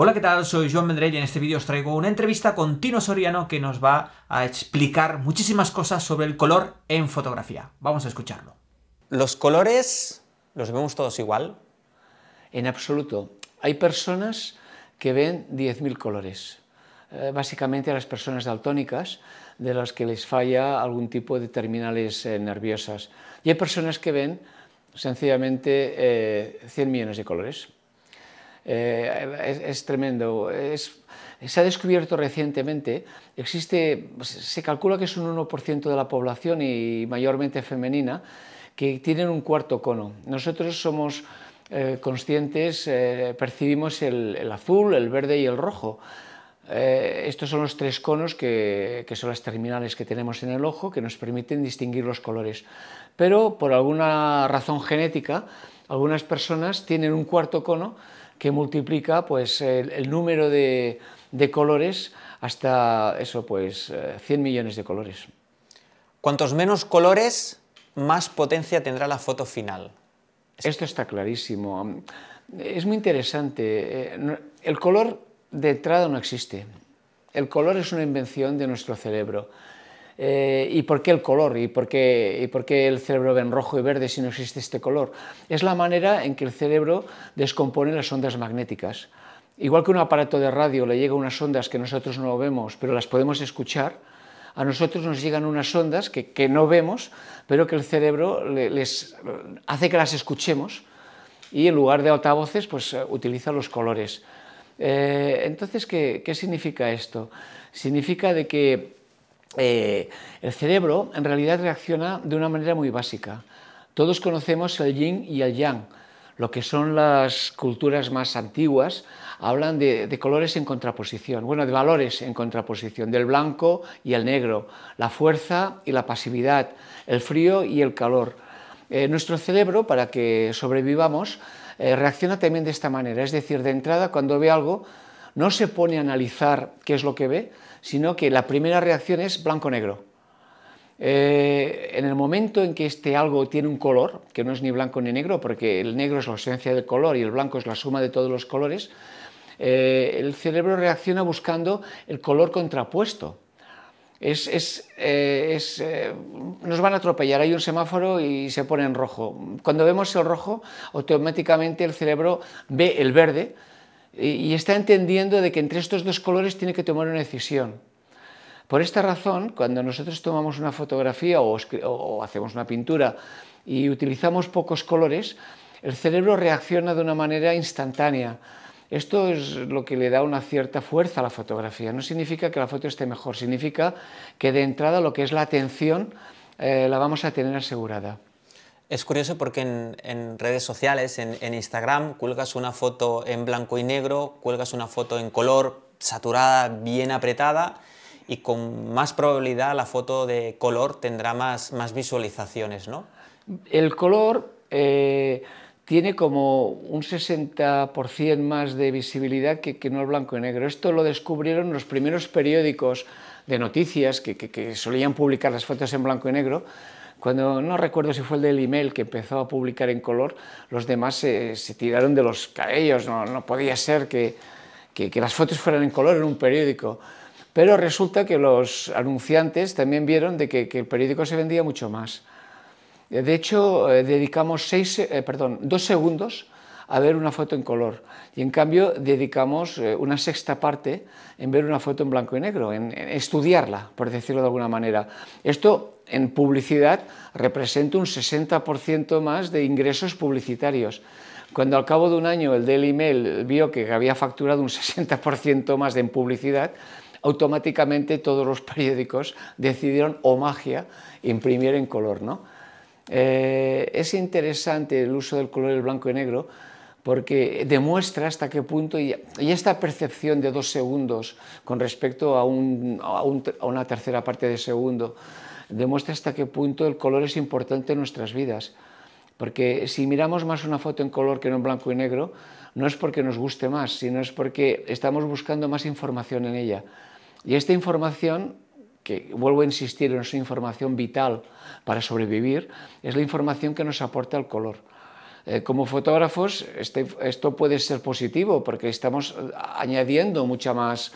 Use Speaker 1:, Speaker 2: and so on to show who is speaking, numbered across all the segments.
Speaker 1: Hola, ¿qué tal? Soy Joan Mendrell y en este vídeo os traigo una entrevista con Tino Soriano que nos va a explicar muchísimas cosas sobre el color en fotografía. Vamos a escucharlo. Los colores los vemos todos igual. En absoluto. Hay personas
Speaker 2: que ven 10.000 colores. Eh, básicamente a las personas daltónicas, de las que les falla algún tipo de terminales eh, nerviosas. Y hay personas que ven sencillamente 100 eh, millones de colores. Eh, es, tremendo. se ha descubierto recientemente, existe, pues, se calcula que es un 1% de la población y mayormente femenina, que tienen un cuarto cono. Nosotros somos eh, conscientes, eh, percibimos el, azul, el verde y el rojo. estos son los tres conos que, que, son las terminales que tenemos en el ojo que nos permiten distinguir los colores. Pero por alguna razón genética, algunas personas tienen un cuarto cono que multiplica pues, el, número de, colores hasta eso, pues 100 eh, millones de colores.
Speaker 1: Cuantos menos colores, más potencia tendrá la foto final.
Speaker 2: Esto está clarísimo. Es muy interesante. Eh, el color de entrada no existe. El color es una invención de nuestro cerebro. Eh, ¿Y por qué el color? ¿Y por qué, por el cerebro ve en rojo y verde si no existe este color? Es la manera en que el cerebro descompone las ondas magnéticas. Igual que un aparato de radio le llega unas ondas que nosotros no vemos, pero las podemos escuchar, a nosotros nos llegan unas ondas que, no vemos, pero que el cerebro les hace que las escuchemos y en lugar de altavoces pues eh, utiliza los colores. Eh, entonces, ¿qué, ¿qué significa esto? Significa de que eh, el cerebro en realidad reacciona de una manera muy básica. Todos conocemos el yin y el yang. Lo que son las culturas más antiguas hablan de, colores en contraposición, bueno, de valores en contraposición, del blanco y el negro, la fuerza y la pasividad, el frío y el calor. Eh, nuestro cerebro, para que sobrevivamos, eh, reacciona también de esta manera, es decir, de entrada, cuando ve algo, no se pone a analizar qué es lo que ve, sino que la primera reacción es blanco-negro. Eh, en el momento en que este algo tiene un color, que no es ni blanco ni negro, porque el negro es la ausencia del color y el blanco es la suma de todos los colores, eh, el cerebro reacciona buscando el color contrapuesto. Eh, nos van a atropellar, hay un semáforo y se pone en rojo. Cuando vemos el rojo, automáticamente el cerebro ve el verde, y está entendiendo de que entre estos dos colores tiene que tomar una decisión. Por esta razón, cuando nosotros tomamos una fotografía o, hacemos una pintura y utilizamos pocos colores, el cerebro reacciona de una manera instantánea. Esto es lo que le da una cierta fuerza a la fotografía. No significa que la foto esté mejor, significa que de entrada lo que es la atención eh, la vamos a tener asegurada.
Speaker 1: Es curioso porque en, redes sociales, en, Instagram, cuelgas una foto en blanco y negro, cuelgas una foto en color saturada, bien apretada y con más probabilidad la foto de color tendrá más, visualizaciones, ¿no?
Speaker 2: El color eh, tiene como un 60% más de visibilidad que, no el blanco y negro. Esto lo descubrieron los primeros periódicos de noticias que solían publicar las fotos en blanco y negro cuando no recuerdo si fue el del email que empezó a publicar en color, los demás se, tiraron de los cabellos, no, podía ser que, que, las fotos fueran en color en un periódico. Pero resulta que los anunciantes también vieron de que, el periódico se vendía mucho más. De hecho, eh, dedicamos seis, eh, perdón, dos segundos a ver una foto en color. Y en cambio dedicamos eh, una sexta parte en ver una foto en blanco y negro, en, estudiarla, por decirlo de alguna manera. Esto en publicidad representa un 60% más de ingresos publicitarios. Cuando al cabo de un año el Daily Mail vio que había facturado un 60% más en publicidad, automáticamente todos los periódicos decidieron, o oh, magia, imprimir en color. ¿no? Eh, es interesante el uso del color el blanco y negro porque demuestra hasta qué punto, y, esta percepción de dos segundos con respecto a, una tercera parte de segundo, demuestra hasta qué punto el color es importante en nuestras vidas. Porque si miramos más una foto en color que en en blanco y negro, no es porque nos guste más, sino es porque estamos buscando más información en ella. Y esta información, que vuelvo a insistir, es es información vital para sobrevivir, es la información que nos aporta el color. Eh, como fotógrafos este, esto puede ser positivo porque estamos eh, añadiendo mucha más,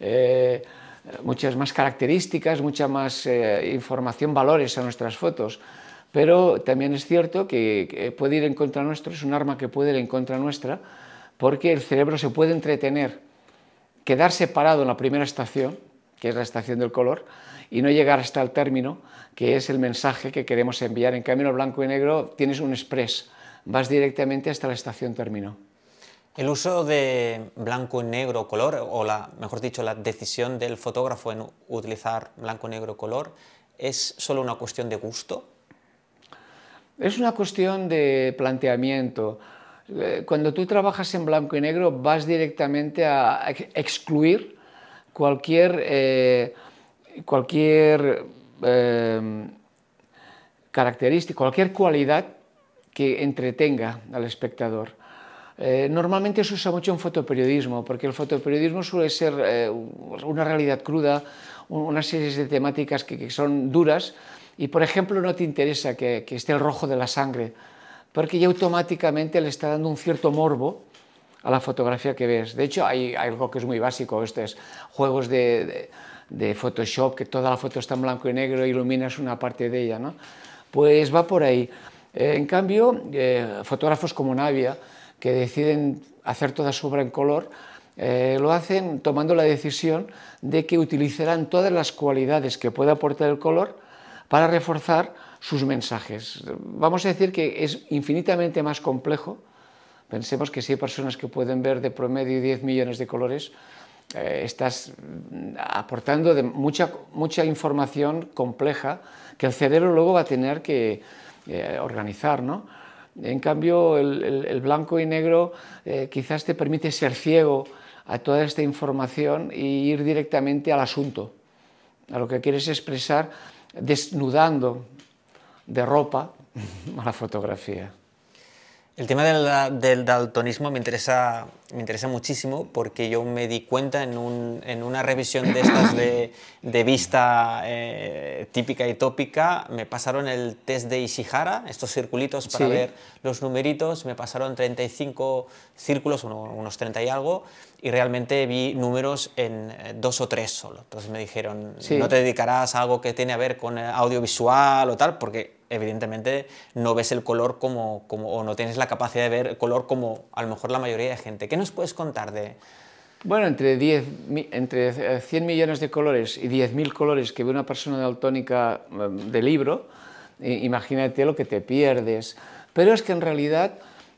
Speaker 2: eh, muchas más características, mucha más información, valores a nuestras fotos. Pero también es cierto que, puede ir en contra nuestro, es un arma que puede ir en contra nuestra, porque el cerebro se puede entretener, quedarse parado en la primera estación, que es la estación del color, y no llegar hasta el término, que es el mensaje que queremos enviar. En cambio, en blanco y negro tienes un express, vas directamente hasta la estación término.
Speaker 1: El uso de blanco y negro color, o la, mejor dicho, la decisión del fotógrafo en utilizar blanco, negro, color, ¿es solo una cuestión de gusto?
Speaker 2: Es una cuestión de planteamiento. Eh, cuando tú trabajas en blanco y negro vas directamente a excluir cualquier, eh, cualquier eh, característica, cualquier cualidad que entretenga al espectador. Eh, normalmente se usa mucho en fotoperiodismo, porque el fotoperiodismo suele ser eh, una realidad cruda, una serie de temáticas que, son duras, y por ejemplo no te interesa que, esté el rojo de la sangre, porque ya automáticamente le está dando un cierto morbo a la fotografía que ves. De hecho, hay, algo que es muy básico, estos juegos de, Photoshop, que toda la foto está en blanco y negro iluminas una parte de ella, ¿no? Pues va por ahí. Eh, en cambio, eh, fotógrafos como Navia, que deciden hacer toda su obra en color, eh, lo hacen tomando la decisión de que utilizarán todas las cualidades que puede aportar el color para reforzar sus mensajes. Vamos a decir que es infinitamente más complejo. Pensemos que si hay personas que pueden ver de promedio 10 millones de colores, estás mm, aportando mucha, mucha información compleja que el cerebro luego va a tener que, eh, organizar. En cambio, el, blanco y negro eh, quizás te permite ser ciego a toda esta información y ir directamente al asunto, a lo que quieres expresar desnudando
Speaker 1: de ropa
Speaker 2: a la fotografía.
Speaker 1: El tema del, daltonismo me interesa, me interesa muchísimo porque yo me di cuenta en, una revisión de estas de, vista eh, típica y tópica, me pasaron el test de Ishihara, estos circulitos para ver los numeritos, me pasaron 35 círculos, unos 30 y algo, y realmente vi números en eh, dos o tres solo. Entonces me dijeron, no te dedicarás a algo que tiene a ver con eh, audiovisual o tal, porque evidentemente no ves el color como, como, o no tienes la capacidad de ver el color como a lo mejor la mayoría de gente. ¿Qué nos puedes contar de...?
Speaker 2: Bueno, entre, 10, entre 100 eh, millones de colores y 10.000 colores que ve una persona autónica mm, de libro, imagínate lo que te pierdes. Pero es que en realidad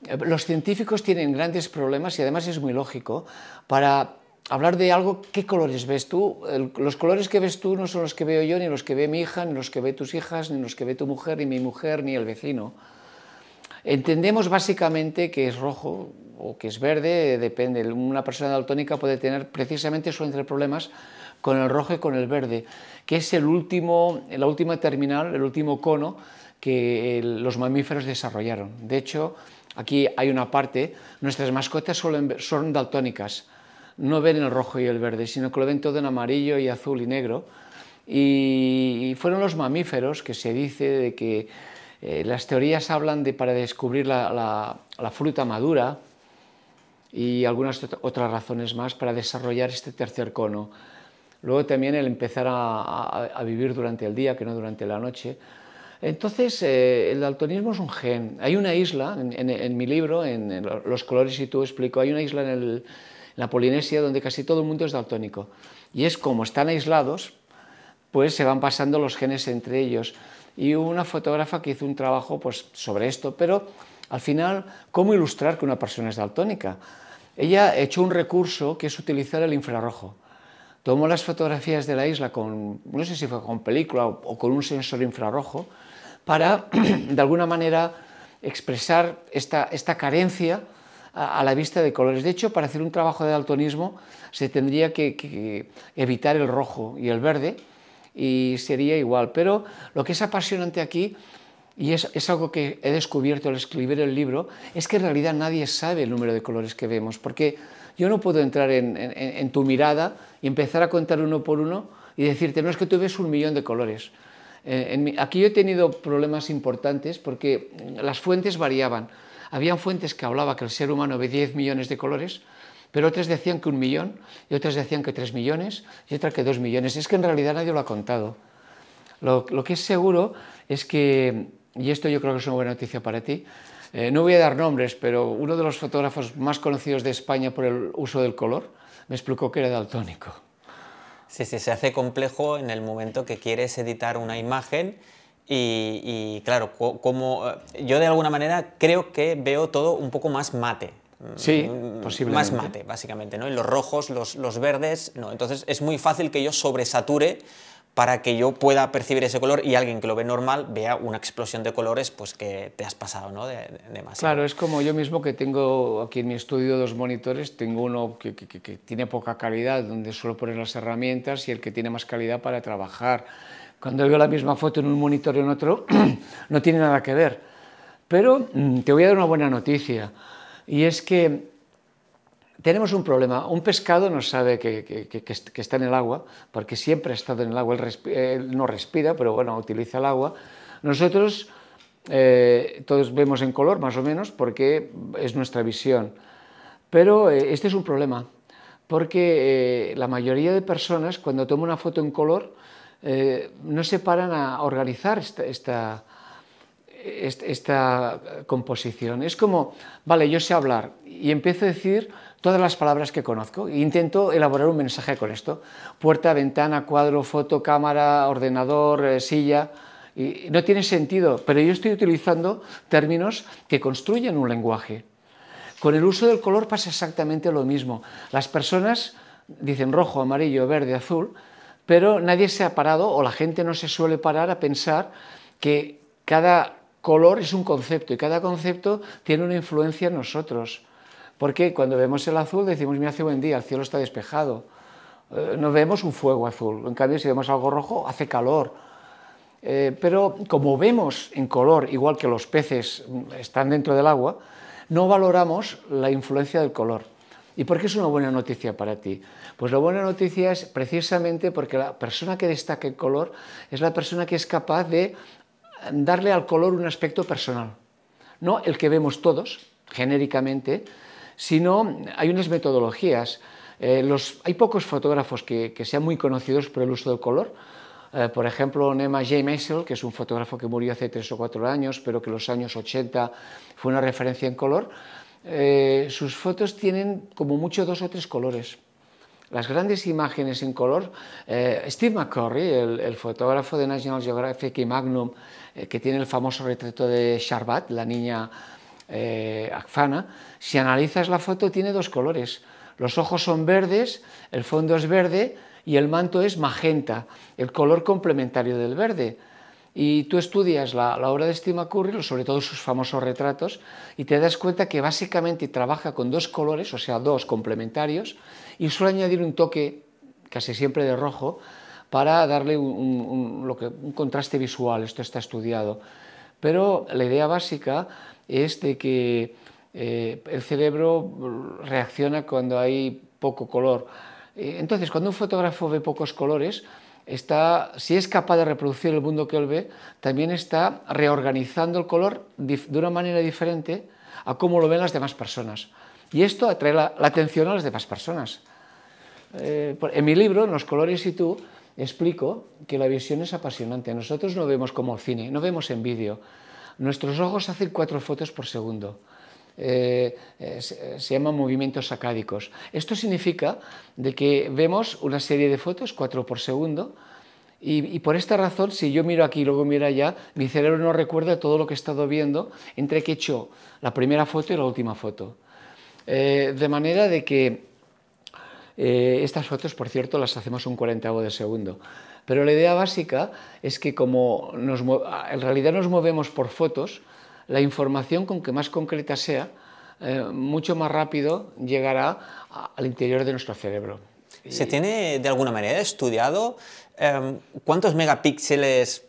Speaker 2: eh, los científicos tienen grandes problemas y además es muy lógico para hablar de algo, ¿qué colores ves tú? los colores que ves tú no son los que veo yo, ni los que ve mi hija, ni los que ve tus hijas, ni los que ve tu mujer, ni mi mujer, ni el vecino. Entendemos básicamente que es rojo o que es verde, depende. Una persona daltónica puede tener precisamente su entre problemas con el rojo y con el verde, que es el último, la última terminal, el último cono que eh, los mamíferos desarrollaron. De hecho, aquí hay una parte, nuestras mascotas son daltónicas no ven el rojo y el verde, sino que lo ven todo en amarillo y azul y negro. Y fueron los mamíferos que se dice de que eh, las teorías hablan de para descubrir la, fruta madura y algunas otras razones más para desarrollar este tercer cono. Luego también el empezar a, vivir durante el día, que no durante la noche. Entonces, eh, el daltonismo es un gen. Hay una isla, en, mi libro, en, Los colores y tú explico, hay una isla en el, la Polinesia, donde casi todo el mundo es daltónico. Y es como están aislados, pues se van pasando los genes entre ellos. Y hubo una fotógrafa que hizo un trabajo pues, sobre esto, pero al final, ¿cómo ilustrar que una persona es daltónica? Ella echó un recurso que es utilizar el infrarrojo. Tomó las fotografías de la isla con, no sé si fue con película o, con un sensor infrarrojo, para, de alguna manera, expresar esta, esta carencia a, la vista de colores. De hecho, para hacer un trabajo de daltonismo se tendría que, evitar el rojo y el verde y sería igual. Pero lo que es apasionante aquí y es, algo que he descubierto al escribir el libro, es que en realidad nadie sabe el número de colores que vemos, porque yo no puedo entrar en, tu mirada y empezar a contar uno por uno y decirte, no es que tú ves un millón de colores. Eh, aquí yo he tenido problemas importantes porque las fuentes variaban. Habían fuentes que hablaba que el ser humano ve 10 millones de colores, pero otras decían que un millón, y otras decían que tres millones, y otras que dos millones. Es que en realidad nadie lo ha contado. Lo, que es seguro es que, y esto yo creo que es una buena noticia para ti, eh, no voy a dar nombres, pero uno de los fotógrafos más conocidos de España por el uso del color me explicó que era daltónico.
Speaker 1: Sí, sí, se hace complejo en el momento que quieres editar una imagen y, claro, como eh, yo de alguna manera creo que veo todo un poco más mate. Mm, sí, mm, posiblemente. Más mate, básicamente, ¿no? los rojos, los, verdes, no. Entonces es muy fácil que yo sobresature para que yo pueda percibir ese color y alguien que lo ve normal vea una explosión de colores pues que te has pasado ¿no? de,
Speaker 2: Claro, es como yo mismo que tengo aquí en mi estudio dos monitores, tengo uno que, que, tiene poca calidad donde solo poner las herramientas y el que tiene más calidad para trabajar cuando veo la misma foto en un monitor y en otro, no tiene nada que ver. Pero mm, te voy a dar una buena noticia, y es que tenemos un problema. Un pescado no sabe que, está en el agua, porque siempre ha estado en el agua, él, no respira, pero bueno, utiliza el agua. Nosotros eh, todos vemos en color, más o menos, porque es nuestra visión. Pero eh, este es un problema, porque eh, la mayoría de personas, cuando toma una foto en color, eh, no se paran a organizar esta, composición. Es como, vale, yo sé hablar y empiezo a decir todas las palabras que conozco. E intento elaborar un mensaje con esto. Puerta, ventana, cuadro, foto, cámara, ordenador, eh, silla. no tiene sentido, pero yo estoy utilizando términos que construyen un lenguaje. Con el uso del color pasa exactamente lo mismo. Las personas dicen rojo, amarillo, verde, azul, pero nadie se ha parado o la gente no se suele parar a pensar que cada color es un concepto y cada concepto tiene una influencia en nosotros. Porque cuando vemos el azul decimos, mira, hace buen día, el cielo está despejado. Eh, no vemos un fuego azul. En cambio, si vemos algo rojo, hace calor. Eh, pero como vemos en color, igual que los peces mm, están dentro del agua, no valoramos la influencia del color. ¿Y por qué es una buena noticia para ti? Pues la buena noticia es precisamente porque la persona que destaca el color es la persona que es capaz de darle al color un aspecto personal. No el que vemos todos, genéricamente, sino hay unas metodologías. Eh, los, hay pocos fotógrafos que, sean muy conocidos por el uso del color. Eh, por ejemplo, Nema J. Meisel, que es un fotógrafo que murió hace tres o cuatro años, pero que en los años 80 fue una referencia en color. Eh, sus fotos tienen como mucho dos o tres colores. Las grandes imágenes en color, eh, Steve McCurry, el, fotógrafo de National Geographic y Magnum, eh, que tiene el famoso retrato de Sharbat, la niña akfana, si analizas la foto tiene dos colores. Los ojos son verdes, el fondo es verde y el manto es magenta, el color complementario del verde y tú estudias la, obra de Steve McCurry, sobre todo sus famosos retratos, y te das cuenta que básicamente trabaja con dos colores, o sea, dos complementarios, y suele añadir un toque casi siempre de rojo para darle un, contraste visual, esto está estudiado. Pero la idea básica es de que eh, el cerebro reacciona cuando hay poco color. Eh, entonces, cuando un fotógrafo ve pocos colores, si es capaz de reproducir el mundo que él ve, también está reorganizando el color de una manera diferente a cómo lo ven las demás personas. Y esto atrae la, atención a las demás personas. Eh, en mi libro, los colores y tú, explico que la visión es apasionante. Nosotros no vemos como el cine, no vemos en vídeo. Nuestros ojos hacen cuatro fotos por segundo. Eh, eh, eh, se, llaman movimientos sacádicos. Esto significa de que vemos una serie de fotos, cuatro por segundo, y, por esta razón, si yo miro aquí y luego miro allá, mi cerebro no recuerda todo lo que he estado viendo entre que he hecho la primera foto y la última foto. de manera de que estas fotos, por cierto, las hacemos un cuarentavo de segundo. Pero la idea básica es que como nos, en realidad nos movemos por fotos, la información con que más
Speaker 1: concreta sea, eh, mucho más rápido llegará al interior de nuestro cerebro. ¿Se tiene de alguna manera estudiado em, cuántos megapíxeles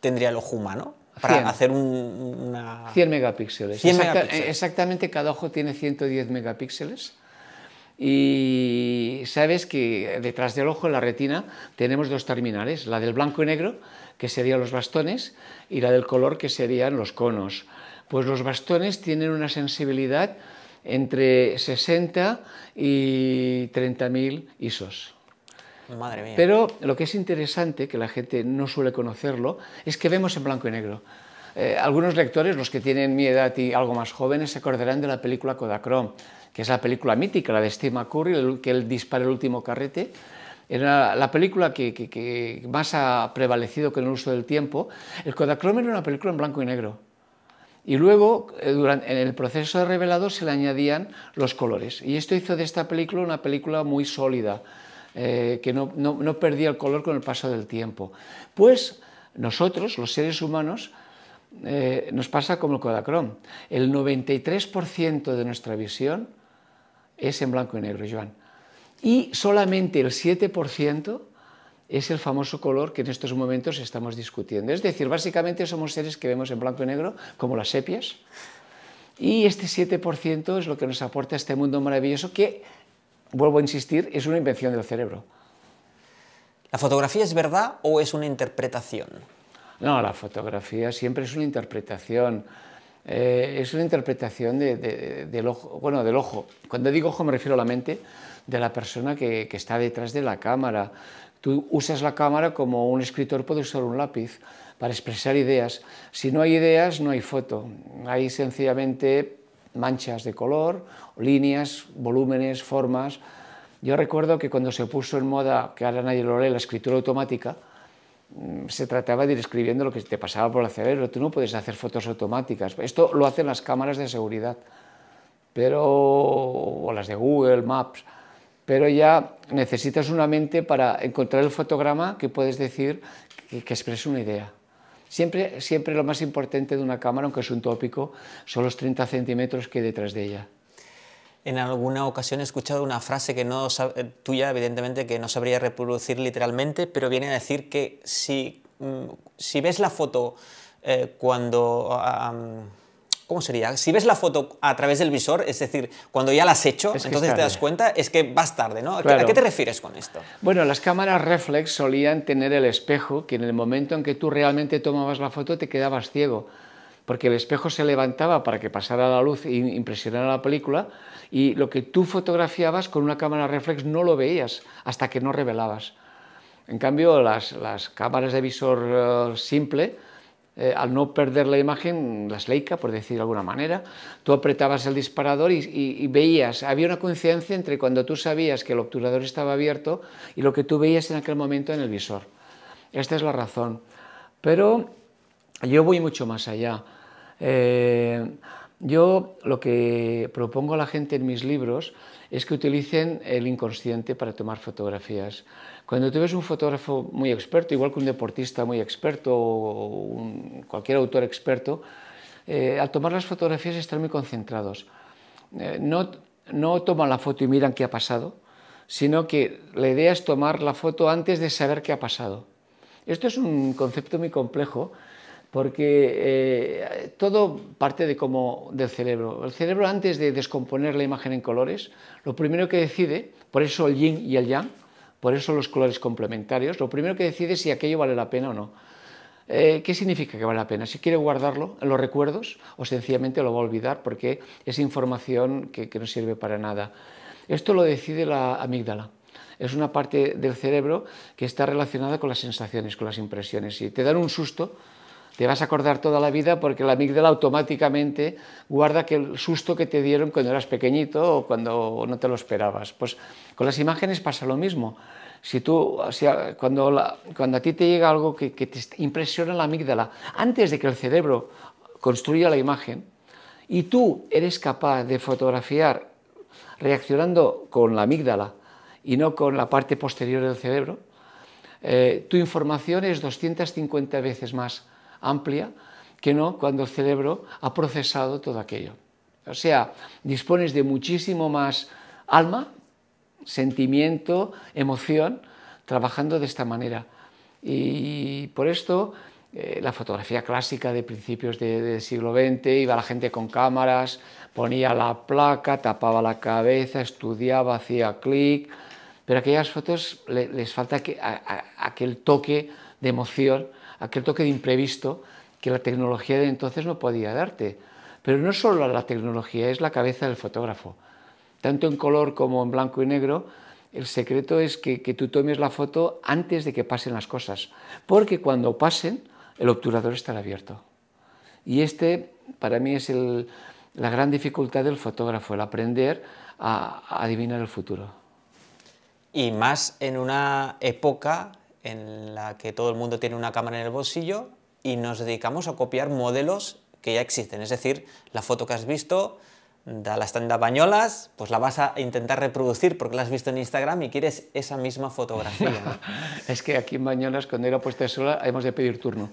Speaker 1: tendría el ojo humano? Para hacer una... 100 megapíxeles.
Speaker 2: Exactamente cada ojo tiene 110 megapíxeles
Speaker 1: y
Speaker 2: sabes que detrás del ojo, en la retina, tenemos dos terminales, la del blanco y negro, que serían los bastones, y la del color, que serían los conos. Pues los bastones tienen una sensibilidad entre 60 y 30.000 ISOs.
Speaker 1: Madre mía. Pero
Speaker 2: lo que es interesante, que la gente no suele conocerlo, es que vemos en blanco y negro. Eh, algunos lectores, los que tienen mi edad y algo más jóvenes, se acordarán de la película Kodachrome que es la película mítica, la de Steve McCurry, que él dispara el último carrete, era la película que, más ha prevalecido con el uso del tiempo. El Kodachrome era una película en blanco y negro. Y luego, eh, durante, en el proceso de revelado, se le añadían los colores. Y esto hizo de esta película una película muy sólida, eh, que no, no, no perdía el color con el paso del tiempo. Pues nosotros, los seres humanos, eh, nos pasa como el Kodachrome. El 93% de nuestra visión es en blanco y negro, Joan. Y solamente el 7% es el famoso color que en estos momentos estamos discutiendo. Es decir, básicamente somos seres que vemos en blanco y negro, como las sepias, y este 7% es lo que nos aporta este mundo maravilloso que, vuelvo a insistir, es una invención del cerebro. ¿La
Speaker 1: fotografía es verdad
Speaker 2: o es una interpretación? No, la fotografía siempre es una interpretación. Eh, es una interpretación del ojo, bueno, del ojo. Cuando digo ojo me refiero a la mente de la persona que, que, está detrás de la cámara. Tú usas la cámara como un escritor puede usar un lápiz para expresar ideas. Si no hay ideas, no hay foto. Hay sencillamente manchas de color, líneas, volúmenes, formas. Yo recuerdo que cuando se puso en moda, que ahora nadie lo lee, la escritura automática, Mm, se trataba de ir escribiendo lo que te pasaba por el cerebro. Tú no puedes hacer fotos automáticas. Esto lo hacen las cámaras de seguridad, pero, o las de Google Maps. Pero ya necesitas una mente para encontrar el fotograma que puedes decir que, que exprese una idea. Siempre, siempre lo más importante de una cámara, aunque es un tópico, son los 30 centímetros que hay detrás de ella
Speaker 1: en alguna ocasión he escuchado una frase que no eh, tuya, evidentemente, que no sabría reproducir literalmente, pero viene a decir que si, mm, ves la foto eh, cuando... Ah, sería? Si ves la foto a través del visor, es decir, cuando ya la has hecho, entonces te das cuenta, es que vas tarde, ¿no? ¿A qué te refieres con esto?
Speaker 2: Bueno, las cámaras reflex solían tener el espejo, que en el momento en que tú realmente tomabas la foto te quedabas ciego porque el espejo se levantaba para que pasara la luz e impresionara la película, y lo que tú fotografiabas con una cámara reflex no lo veías hasta que no revelabas. En cambio, las, cámaras de visor eh, simple, eh, al no perder la imagen, las Leica, por decir de alguna manera, tú apretabas el disparador y, y veías, había una coincidencia entre cuando tú sabías que el obturador estaba abierto y lo que tú veías en aquel momento en el visor. Esta es la razón. Pero yo voy mucho más allá. Eh, yo lo que propongo a la gente en mis libros es que utilicen el inconsciente para tomar fotografías. Cuando tú ves un fotógrafo muy experto, igual que un deportista muy experto o cualquier autor experto, eh, al tomar las fotografías están muy concentrados. Eh, no, no toman la foto y miran qué ha pasado, sino que la idea es tomar la foto antes de saber qué ha pasado. Esto es un concepto muy complejo porque eh, todo parte de como del cerebro. El cerebro antes de descomponer la imagen en colores, lo primero que decide, por eso el yin y el yang, por eso los colores complementarios, lo primero que decide es si aquello vale la pena o no. Eh, ¿Qué significa que vale la pena? Si quiere guardarlo en los recuerdos o sencillamente lo va a olvidar porque es información que, que no sirve para nada. Esto lo decide la amígdala es una parte del cerebro que está relacionada con las sensaciones, con las impresiones. Si te dan un susto, te vas a acordar toda la vida porque la amígdala automáticamente guarda el susto que te dieron cuando eras pequeñito o cuando no te lo esperabas. Pues con las imágenes pasa lo mismo. Si tú, cuando, cuando a ti te llega algo que, te impresiona la amígdala, antes de que el cerebro construya la imagen, y tú eres capaz de fotografiar reaccionando con la amígdala y no con la parte posterior del cerebro, eh, tu información es 250 veces más amplia que no cuando el cerebro ha procesado todo aquello. O sea, dispones de muchísimo más alma, sentimiento, emoción, trabajando de esta manera. Y por esto eh, la fotografía clásica de principios del siglo XX, iba la gente con cámaras, ponía la placa, tapaba la cabeza, estudiaba, hacía clic, pero aquellas fotos les falta aquel toque de emoción aquel toque de imprevisto que la tecnología de entonces no podía darte. Pero no solo la tecnología, es la cabeza del fotógrafo. Tanto en color como en blanco y negro, el secreto es que, tú tomes la foto antes de que pasen las cosas, porque cuando pasen, el obturador estará abierto. Y este, para mí, es la gran dificultad del fotógrafo, el aprender a adivinar el futuro.
Speaker 1: Y más en una época en la que todo el mundo tiene una cámara en el bolsillo y nos dedicamos a copiar modelos que ya existen. Es decir, la foto que has visto de las tandas bañolas, pues la vas a intentar reproducir porque la has visto en Instagram y quieres esa misma fotografía.
Speaker 2: es que aquí en Bañolas, cuando era puesta sola, hemos de pedir turno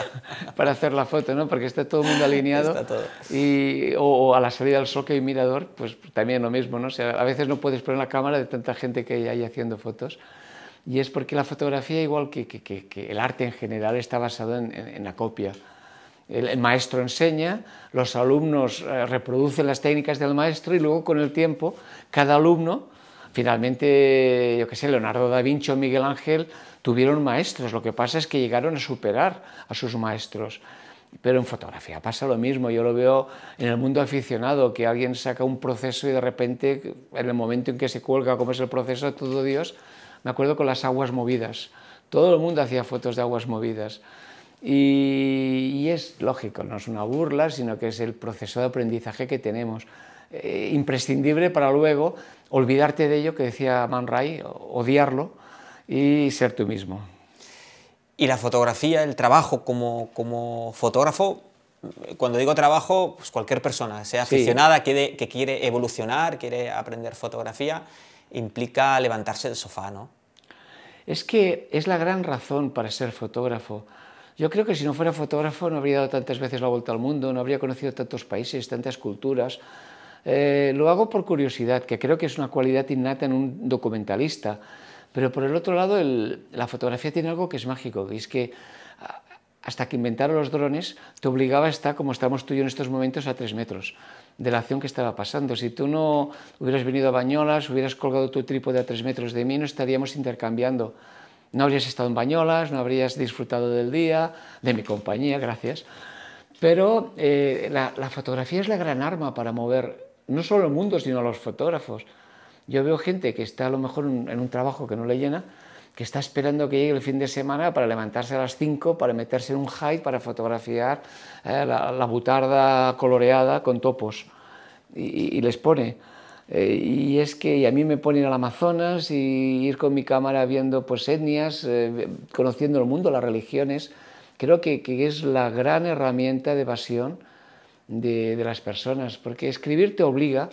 Speaker 2: para hacer la foto, ¿no? Porque está todo el mundo alineado. Y, o, a la salida del sol que hay mirador, pues también lo mismo, ¿no? a veces no puedes poner la cámara de tanta gente que hay haciendo fotos. Y es porque la fotografía, igual que, el arte en general, está basado en, la copia. El, maestro enseña, los alumnos eh, reproducen las técnicas del maestro y luego con el tiempo cada alumno, finalmente, yo qué sé, Leonardo da Vinci o Miguel Ángel tuvieron maestros, lo que pasa es que llegaron a superar a sus maestros. Pero en fotografía pasa lo mismo, yo lo veo en el mundo aficionado, que alguien saca un proceso y de repente, en el momento en que se cuelga como es el proceso, todo Dios, me acuerdo con las aguas movidas. Todo el mundo hacía fotos de aguas movidas. Y, es lógico, no es una burla, sino que es el proceso de aprendizaje que tenemos. Eh, imprescindible para luego olvidarte de ello que decía Man Ray, odiarlo y ser tú mismo.
Speaker 1: Y la fotografía, el trabajo como, fotógrafo, cuando digo trabajo, pues cualquier persona, sea aficionada, que, que quiere evolucionar, quiere aprender fotografía, implica levantarse del sofá, ¿no?
Speaker 2: Es que es la gran razón para ser fotógrafo. Yo creo que si no fuera fotógrafo no habría dado tantas veces la vuelta al mundo, no habría conocido tantos países, tantas culturas. Eh, lo hago por curiosidad, que creo que es una cualidad innata en un documentalista. Pero por el otro lado, la fotografía tiene algo que es mágico, es que hasta que inventaron los drones, te obligaba a estar como estamos tú y yo en estos momentos a tres metros de la acción que estaba pasando. Si tú no hubieras venido a Bañolas, hubieras colgado tu trípode a tres metros de mí, no estaríamos intercambiando. No habrías estado en Bañolas, no habrías disfrutado del día, de mi compañía, gracias. Pero eh, la, la fotografía es la gran arma para mover no solo el mundo, sino a los fotógrafos. Yo veo gente que está a lo mejor en un trabajo que no le llena, que está esperando que llegue el fin de semana para levantarse a las 5, para meterse en un hike, para fotografiar eh, la, butarda coloreada con topos. Y, les pone. Eh, y es que a mí me ponen al Amazonas y ir con mi cámara viendo pues, etnias, eh, conociendo el mundo, las religiones. Creo que, es la gran herramienta de evasión de, las personas, porque escribir te obliga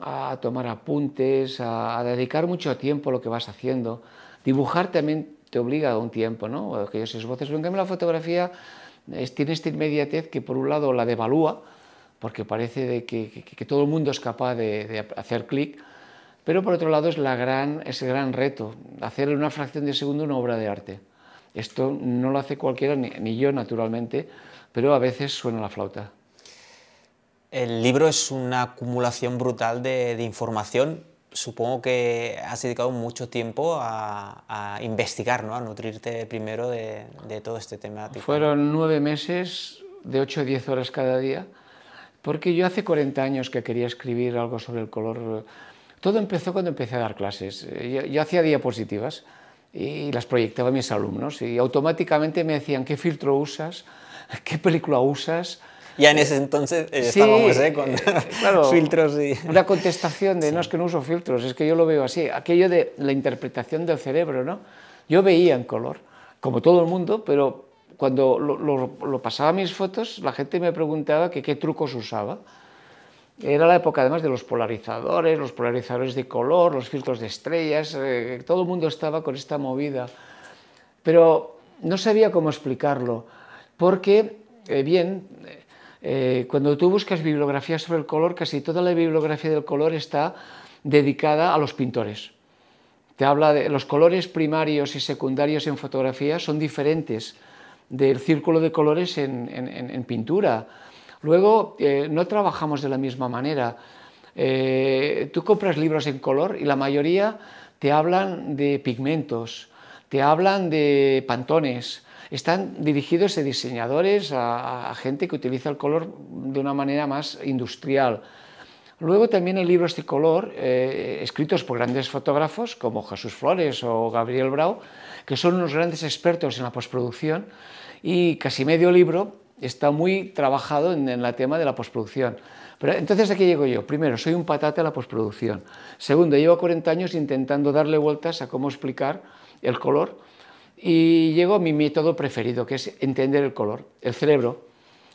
Speaker 2: a tomar apuntes, a dedicar mucho tiempo a lo que vas haciendo, Dibujar también te obliga a un tiempo, ¿no? Aquellos voces, Pero en cambio, la fotografía tiene esta inmediatez que, por un lado, la devalúa, porque parece de que, todo el mundo es capaz de, hacer clic, pero por otro lado, es, la gran, es el gran reto, hacer en una fracción de segundo una obra de arte. Esto no lo hace cualquiera,
Speaker 1: ni, yo naturalmente, pero a veces suena la flauta. El libro es una acumulación brutal de información supongo que has dedicado mucho tiempo a, investigar, a nutrirte primero de, todo este tema.
Speaker 2: Fueron nueve meses de ocho a 10 horas cada día, porque yo hace 40 años que quería escribir algo sobre el color. Todo empezó cuando empecé a dar clases. Yo, yo hacía diapositivas y las proyectaba a mis alumnos y automáticamente me decían qué filtro usas, qué película usas,
Speaker 1: ya en ese entonces eh, estábamos eh, con eh, filtros
Speaker 2: y... Una contestación de, no, es que no uso filtros, es que yo lo veo así. Aquello de la interpretación del cerebro, ¿no? Yo veía en color, como todo el mundo, pero cuando lo, pasaba a mis fotos, la gente me preguntaba que qué trucos usaba. Era la época además de los polarizadores, los polarizadores de color, los filtros de estrellas, todo el mundo estaba con esta movida. Pero no sabía cómo explicarlo, porque, bien, eh, cuando tú buscas bibliografía sobre el color, casi toda la bibliografía del color está dedicada a los pintores. Te habla de los colores primarios y secundarios en fotografía son diferentes del círculo de colores en, pintura. Luego, eh, no trabajamos de la misma manera. Eh, tú compras libros en color y la mayoría te hablan de pigmentos, te hablan de pantones, están dirigidos a diseñadores, a, gente que utiliza el color de una manera más industrial. Luego también hay libros de color eh, escritos por grandes fotógrafos como Jesús Flores o Gabriel Brau, que son unos grandes expertos en la postproducción y casi medio libro está muy trabajado en, el tema de la postproducción. Pero entonces aquí llego yo. Primero, soy un patate a la postproducción. Segundo, llevo 40 años intentando darle vueltas a cómo explicar el color y llego a mi método preferido, que es entender el color, el cerebro,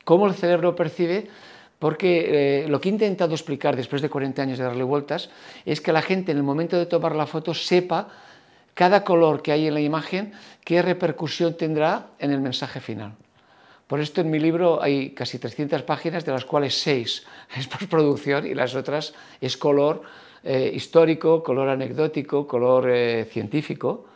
Speaker 2: cómo el cerebro percibe, porque eh, lo que he intentado explicar después de 40 años de darle vueltas es que la gente en el momento de tomar la foto sepa cada color que hay en la imagen, qué repercusión tendrá en el mensaje final. Por esto en mi libro hay casi 300 páginas, de las cuales 6 es postproducción y las otras es color eh, histórico, color anecdótico, color eh, científico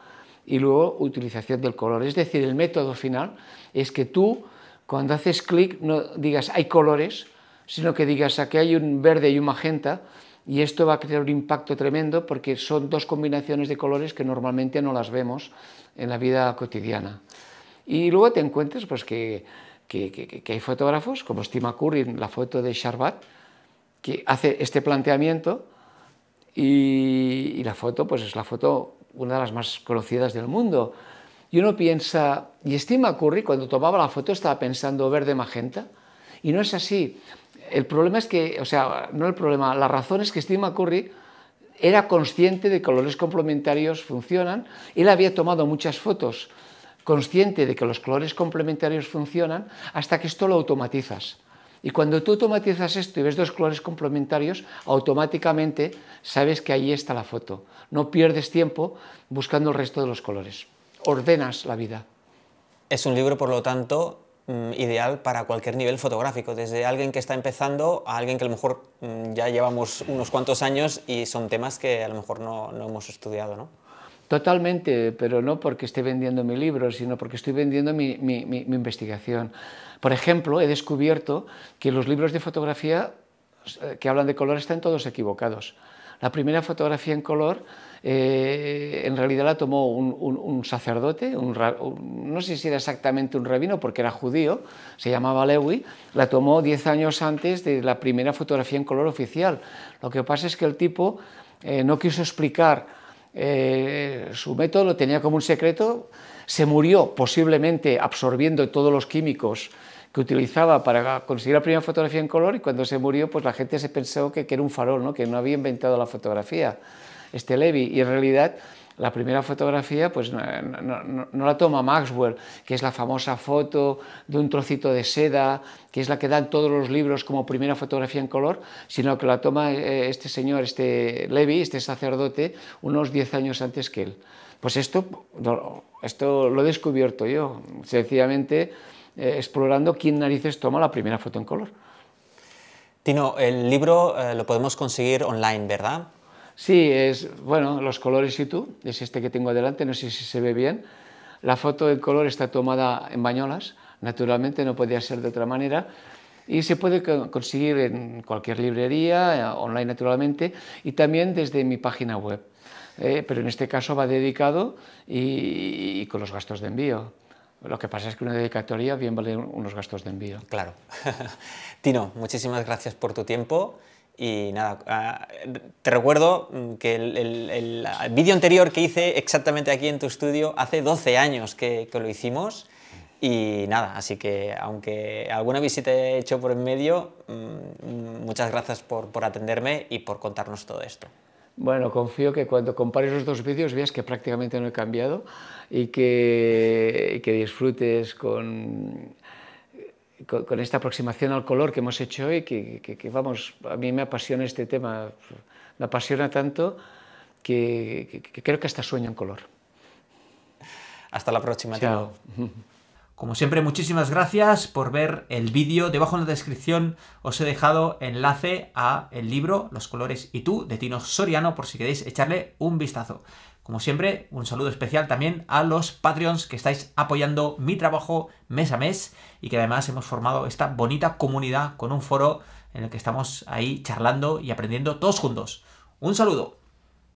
Speaker 2: y luego utilización del color. Es decir, el método final es que tú, cuando haces clic, no digas hay colores, sino que digas aquí hay un verde y un magenta, y esto va a crear un impacto tremendo porque son dos combinaciones de colores que normalmente no las vemos en la vida cotidiana. Y luego te encuentras pues, que, hay fotógrafos, como Stima Curry la foto de Charbat, que hace este planteamiento y, y la foto pues es la foto una de las más conocidas del mundo. Y uno piensa, y Steve McCurry cuando tomaba la foto estaba pensando verde magenta, y no es así. El problema es que, o sea, no el problema, la razón es que Steve McCurry era consciente de que los colores complementarios funcionan, él había tomado muchas fotos consciente de que los colores complementarios funcionan hasta que esto lo automatizas. Y cuando tú automatizas esto y ves dos colores complementarios, automáticamente sabes que ahí está la foto. No pierdes tiempo buscando el resto de los colores.
Speaker 1: Ordenas la vida. Es un libro, por lo tanto, mm, ideal para cualquier nivel fotográfico, desde alguien que está empezando a alguien que a lo mejor mm, ya llevamos unos cuantos años y son temas que a lo mejor no, hemos estudiado,
Speaker 2: Totalmente, pero no porque esté vendiendo mi libro, sino porque estoy vendiendo mi, investigación. Por ejemplo, he descubierto que los libros de fotografía que hablan de color están todos equivocados. La primera fotografía en color eh, en realidad la tomó un, sacerdote, no sé si era exactamente un rabino porque era judío, se llamaba Lewy, la tomó diez años antes de la primera fotografía en color oficial. Lo que pasa es que el tipo eh, no quiso explicar eh, su método lo tenía como un secreto, se murió posiblemente absorbiendo todos los químicos que utilizaba para conseguir la primera fotografía en color y cuando se murió pues la gente se pensó que, que era un farol, ¿no? que no había inventado la fotografía, este Levi, y en realidad la primera fotografía pues, no, la toma Maxwell, que es la famosa foto de un trocito de seda, que es la que dan todos los libros como primera fotografía en color, sino que la toma eh, este señor, este Levi, este sacerdote, unos 10 años antes que él. Pues esto, esto lo he descubierto yo, sencillamente eh, explorando quién narices toma la primera foto en color. Tino, el libro eh, lo podemos conseguir online, ¿verdad? Sí, es, bueno, los colores y tú, es este que tengo adelante, no sé si se ve bien. La foto en color está tomada en bañolas, naturalmente no podía ser de otra manera. Y se puede conseguir en cualquier librería, eh, online naturalmente, y también desde mi página web. Eh, pero en este caso va dedicado y, y, con los gastos de envío. Lo que pasa es que una
Speaker 1: dedicatoria bien vale unos gastos de envío. Claro. Tino, muchísimas gracias por tu tiempo y nada, ah, te recuerdo mm, que ah, el, vídeo anterior que hice exactamente aquí en tu estudio hace 12 años que, lo hicimos. Y nada, así que aunque alguna visita he hecho por en medio, mm, mm, muchas gracias por, atenderme y por contarnos todo esto.
Speaker 2: Bueno, confío que cuando compares los dos vídeos veas que prácticamente no he cambiado y que, y que disfrutes con con, esta aproximación al color que hemos hecho hoy, que, vamos, a mí me apasiona este tema, me apasiona tanto que, creo que hasta sueño en color.
Speaker 1: Hasta la próxima. Como siempre, muchísimas gracias por ver el vídeo. Debajo en la descripción os he dejado enlace a el libro Los colores y tú de Tino Soriano por si queréis echarle un vistazo. Como siempre, un saludo especial también a los Patreons que estáis apoyando mi trabajo mes a mes y que además hemos formado esta bonita comunidad con un foro en el que estamos ahí charlando y aprendiendo todos juntos. Un saludo.